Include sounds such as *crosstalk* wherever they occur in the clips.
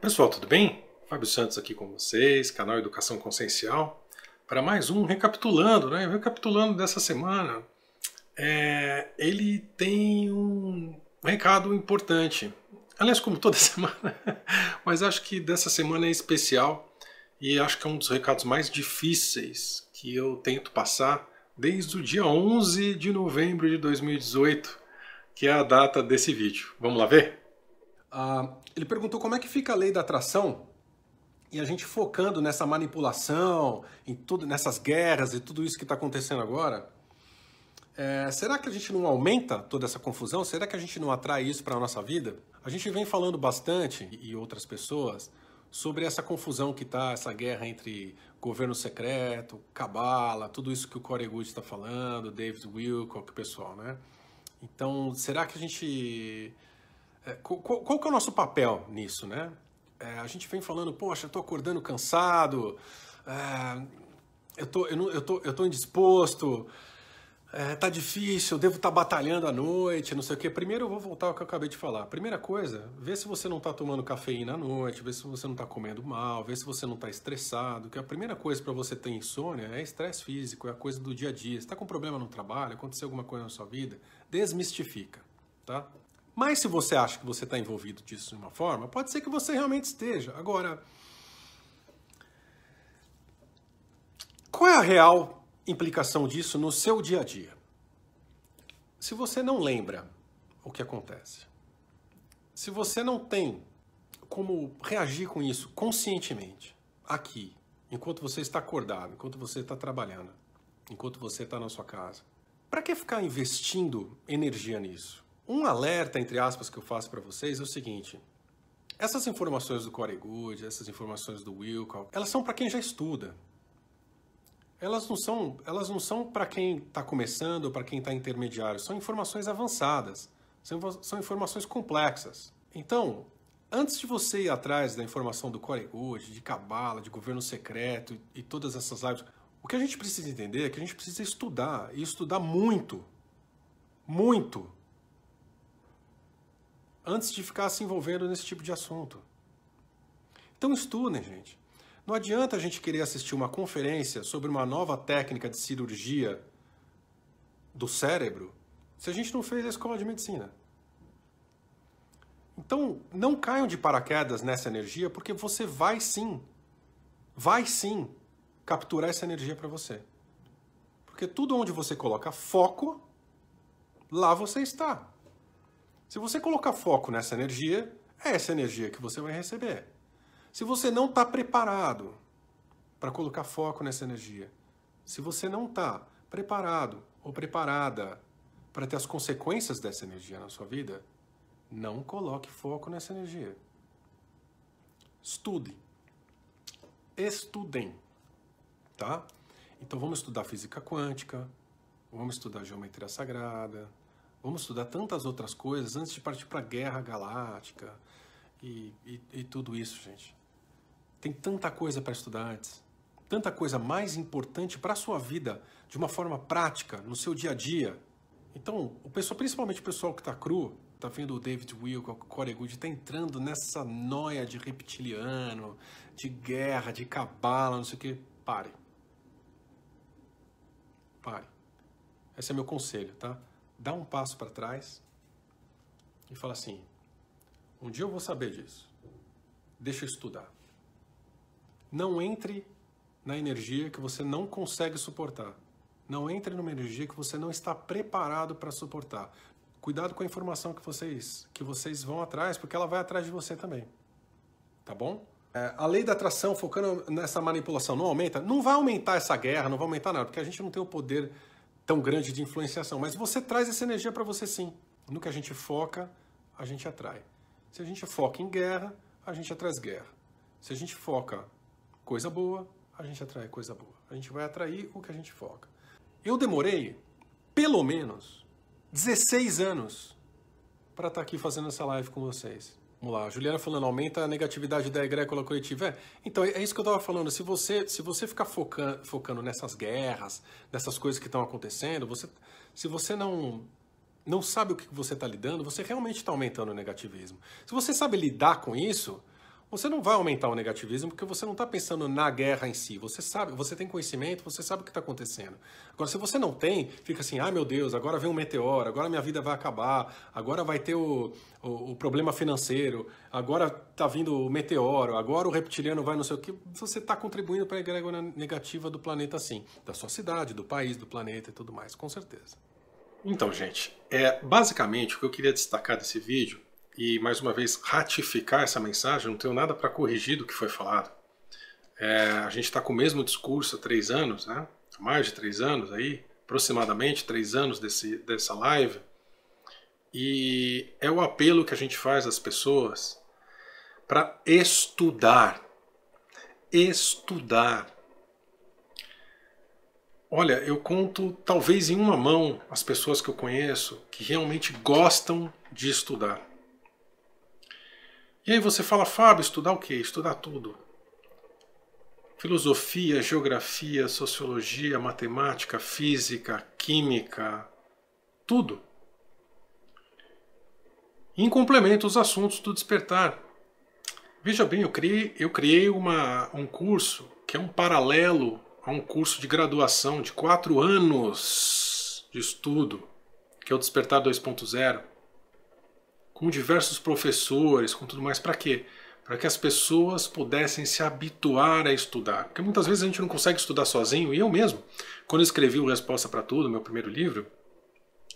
Pessoal, tudo bem? Fábio Santos aqui com vocês, canal Educação Consciencial, para mais um recapitulando, né? Recapitulando dessa semana, é, ele tem um recado importante, aliás, como toda *laughs* semana, mas acho que dessa semana é especial e acho que é um dos recados mais difíceis que eu tento passar desde o dia 11 de novembro de 2018, que é a data desse vídeo. Vamos lá ver? Ah, ele perguntou como é que fica a lei da atração e a gente focando nessa manipulação, em tudo, nessas guerras e tudo isso que está acontecendo agora. É, será que a gente não aumenta toda essa confusão? Será que a gente não atrai isso para a nossa vida? A gente vem falando bastante, e outras pessoas, sobre essa confusão que está, essa guerra entre governo secreto, cabala, tudo isso que o Corey Good está falando, David Wilcock, o pessoal, né? Então, será que a gente... É, qual, qual que é o nosso papel nisso, né? É, a gente vem falando, poxa, eu tô acordando cansado, é, eu, tô, eu, tô, eu tô indisposto, é, tá difícil, devo estar tá batalhando à noite, não sei o quê. Primeiro eu vou voltar ao que eu acabei de falar. Primeira coisa, vê se você não tá tomando cafeína à noite, vê se você não tá comendo mal, vê se você não tá estressado, que a primeira coisa para você ter insônia é estresse físico, é a coisa do dia a dia. Se tá com problema no trabalho, aconteceu alguma coisa na sua vida, desmistifica, tá? Mas se você acha que você está envolvido disso de uma forma, pode ser que você realmente esteja. Agora, qual é a real implicação disso no seu dia a dia. Se você não lembra o que acontece, se você não tem como reagir com isso conscientemente, aqui, enquanto você está acordado, enquanto você está trabalhando, enquanto você está na sua casa, para que ficar investindo energia nisso? Um alerta, entre aspas, que eu faço para vocês é o seguinte: essas informações do Corey Good, essas informações do Wilcock, elas são para quem já estuda, elas não são, elas não são para quem está começando ou para quem está intermediário, são informações avançadas, são, são informações complexas. Então, antes de você ir atrás da informação do Core Good, de cabala, de governo secreto e todas essas áreas o que a gente precisa entender é que a gente precisa estudar e estudar muito, muito, antes de ficar se envolvendo nesse tipo de assunto. Então estudem, gente. Não adianta a gente querer assistir uma conferência sobre uma nova técnica de cirurgia do cérebro se a gente não fez a escola de medicina. Então, não caiam de paraquedas nessa energia, porque você vai sim, vai sim capturar essa energia para você. Porque tudo onde você coloca foco, lá você está. Se você colocar foco nessa energia, é essa energia que você vai receber. Se você não está preparado para colocar foco nessa energia, se você não está preparado ou preparada para ter as consequências dessa energia na sua vida, não coloque foco nessa energia. Estude. Estudem, tá? Então vamos estudar física quântica, vamos estudar geometria sagrada, vamos estudar tantas outras coisas antes de partir para a guerra galáctica e, e, e tudo isso, gente. Tem tanta coisa para estudar antes, tanta coisa mais importante para a sua vida, de uma forma prática, no seu dia a dia. Então, o pessoal, principalmente o pessoal que está cru, tá vendo o David Wilk, o Corey Good, tá entrando nessa noia de reptiliano, de guerra, de cabala, não sei o que. Pare. Pare. Esse é meu conselho, tá? Dá um passo para trás e fala assim: um dia eu vou saber disso. Deixa eu estudar. Não entre na energia que você não consegue suportar. Não entre numa energia que você não está preparado para suportar. Cuidado com a informação que vocês que vocês vão atrás, porque ela vai atrás de você também. Tá bom? É, a lei da atração focando nessa manipulação não aumenta? Não vai aumentar essa guerra, não vai aumentar nada, porque a gente não tem o poder tão grande de influenciação. Mas você traz essa energia para você sim. No que a gente foca, a gente atrai. Se a gente foca em guerra, a gente atrai guerra. Se a gente foca coisa boa, a gente atrai coisa boa. A gente vai atrair o que a gente foca. Eu demorei pelo menos 16 anos para estar tá aqui fazendo essa live com vocês. Vamos lá, a Juliana falando, aumenta a negatividade da egrécula coletiva. É, então, é isso que eu estava falando. Se você, se você ficar focando, focando nessas guerras, nessas coisas que estão acontecendo, você, se você não, não sabe o que você está lidando, você realmente está aumentando o negativismo. Se você sabe lidar com isso, você não vai aumentar o negativismo porque você não está pensando na guerra em si. Você sabe, você tem conhecimento, você sabe o que está acontecendo. Agora, se você não tem, fica assim: ah, meu Deus, agora vem um meteoro, agora minha vida vai acabar, agora vai ter o, o, o problema financeiro, agora está vindo o meteoro, agora o reptiliano vai não sei o que. Você está contribuindo para a egrégora negativa do planeta, sim. Da sua cidade, do país, do planeta e tudo mais, com certeza. Então, gente, é basicamente o que eu queria destacar desse vídeo e, mais uma vez, ratificar essa mensagem. Não tenho nada para corrigir do que foi falado. É, a gente está com o mesmo discurso há três anos, né? mais de três anos aí, aproximadamente três anos desse, dessa live. E é o apelo que a gente faz às pessoas para estudar. Estudar. Olha, eu conto talvez em uma mão as pessoas que eu conheço que realmente gostam de estudar. E aí você fala, Fábio, estudar o quê? Estudar tudo. Filosofia, geografia, sociologia, matemática, física, química, tudo. Em complemento, os assuntos do despertar. Veja bem, eu criei, eu criei uma, um curso que é um paralelo a um curso de graduação de quatro anos de estudo, que é o Despertar 2.0 com diversos professores, com tudo mais, para quê? Para que as pessoas pudessem se habituar a estudar. Porque muitas vezes a gente não consegue estudar sozinho, e eu mesmo, quando escrevi o Resposta para Tudo, meu primeiro livro,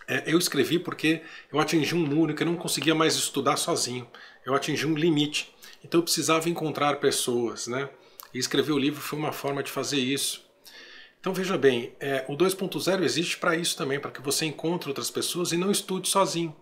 é, eu escrevi porque eu atingi um muro que eu não conseguia mais estudar sozinho. Eu atingi um limite. Então eu precisava encontrar pessoas, né? E escrever o livro foi uma forma de fazer isso. Então veja bem, é, o 2.0 existe para isso também, para que você encontre outras pessoas e não estude sozinho.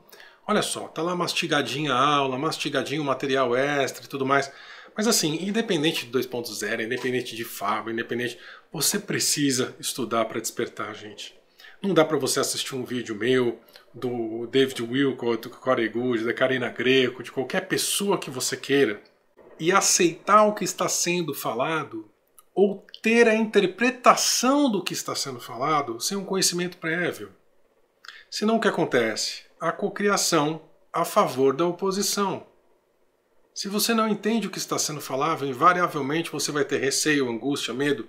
Olha só, tá lá mastigadinha a aula, mastigadinho o material extra e tudo mais. Mas assim, independente de 2.0, independente de Fábio, independente, você precisa estudar para despertar, gente. Não dá para você assistir um vídeo meu do David Wilcott, do Corey Good, da Karina Greco, de qualquer pessoa que você queira e aceitar o que está sendo falado ou ter a interpretação do que está sendo falado sem um conhecimento prévio. Senão o que acontece? A cocriação a favor da oposição. Se você não entende o que está sendo falado, invariavelmente você vai ter receio, angústia, medo,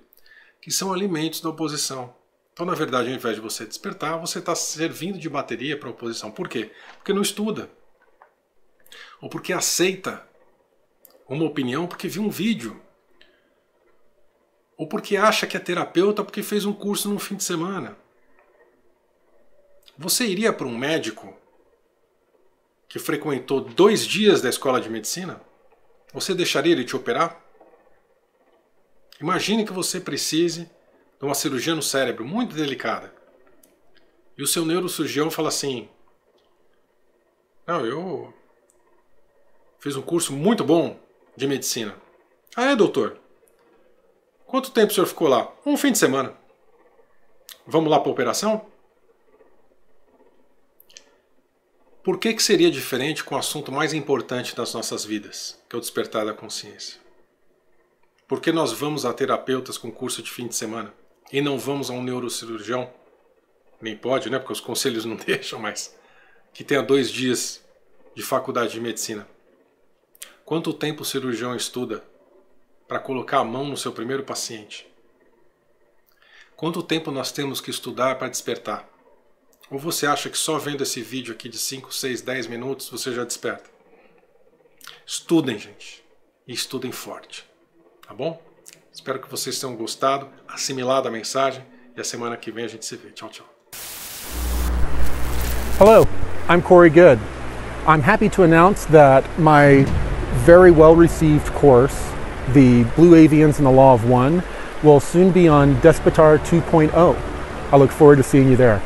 que são alimentos da oposição. Então, na verdade, ao invés de você despertar, você está servindo de bateria para a oposição. Por quê? Porque não estuda. Ou porque aceita uma opinião porque viu um vídeo. Ou porque acha que é terapeuta porque fez um curso num fim de semana. Você iria para um médico que frequentou dois dias da escola de medicina? Você deixaria ele te operar? Imagine que você precise de uma cirurgia no cérebro muito delicada. E o seu neurocirurgião fala assim: Não, eu fiz um curso muito bom de medicina. Ah, é, doutor? Quanto tempo o senhor ficou lá? Um fim de semana. Vamos lá para a operação? Por que, que seria diferente com o assunto mais importante das nossas vidas, que é o despertar da consciência? Por que nós vamos a terapeutas com curso de fim de semana e não vamos a um neurocirurgião? Nem pode, né? Porque os conselhos não *laughs* deixam, mas que tenha dois dias de faculdade de medicina. Quanto tempo o cirurgião estuda para colocar a mão no seu primeiro paciente? Quanto tempo nós temos que estudar para despertar? Ou você acha que só vendo esse vídeo aqui de 5, 6, 10 minutos você já desperta? Estudem, gente. E estudem forte. Tá bom? Espero que vocês tenham gostado, assimilado a mensagem e a semana que vem a gente se vê. Tchau, tchau. Hello, I'm Corey Good. I'm happy to announce that my very well received course, The Blue Avians and the Law of One, will soon be on Despotar 2.0. I look forward to seeing you there.